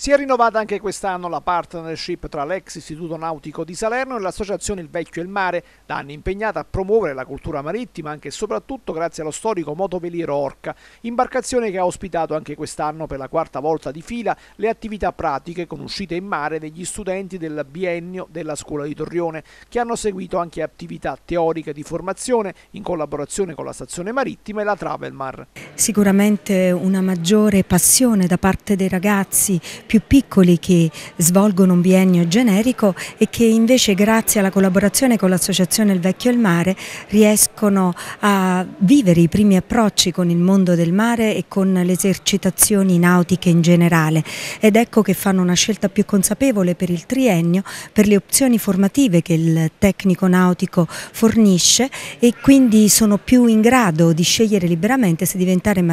Si è rinnovata anche quest'anno la partnership tra l'ex Istituto Nautico di Salerno e l'associazione Il Vecchio e il Mare, da anni impegnata a promuovere la cultura marittima anche e soprattutto grazie allo storico motoveliero Orca, imbarcazione che ha ospitato anche quest'anno per la quarta volta di fila le attività pratiche con uscite in mare degli studenti del biennio della scuola di Torrione, che hanno seguito anche attività teoriche di formazione in collaborazione con la stazione marittima e la Travelmar. Sicuramente una maggiore passione da parte dei ragazzi più piccoli che svolgono un biennio generico e che invece grazie alla collaborazione con l'associazione Il Vecchio e il Mare riescono a vivere i primi approcci con il mondo del mare e con le esercitazioni nautiche in generale ed ecco che fanno una scelta più consapevole per il triennio, per le opzioni formative che il tecnico nautico fornisce e quindi sono più in grado di scegliere liberamente se diventare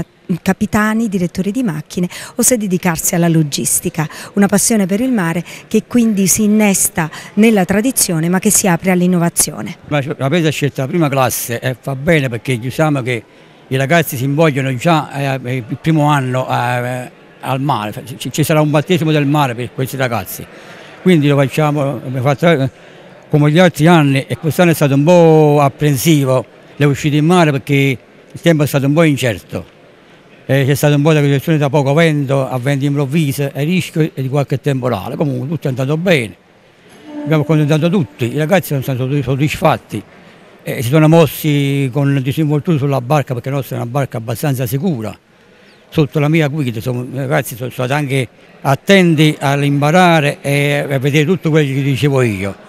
capitani, direttori di macchine o se dedicarsi alla logistica turistica, una passione per il mare che quindi si innesta nella tradizione ma che si apre all'innovazione. La presa scelta la prima classe e eh, fa bene perché diciamo che i ragazzi si invogliono già eh, il primo anno eh, al mare, ci, sarà un battesimo del mare per questi ragazzi, quindi lo facciamo eh, come gli altri anni e quest'anno è stato un po' apprensivo le uscite in mare perché il tempo è stato un po' incerto eh, c'è stata un po' di riduzione da poco vento a vento improvviso e rischio di qualche temporale. Comunque tutto è andato bene, abbiamo accontentato tutti, i ragazzi sono stati soddisfatti. Eh, si sono mossi con disinvoltura sulla barca perché la nostra è una barca abbastanza sicura sotto la mia guida, insomma, i ragazzi sono stati anche attenti all'imparare e a vedere tutto quello che dicevo io.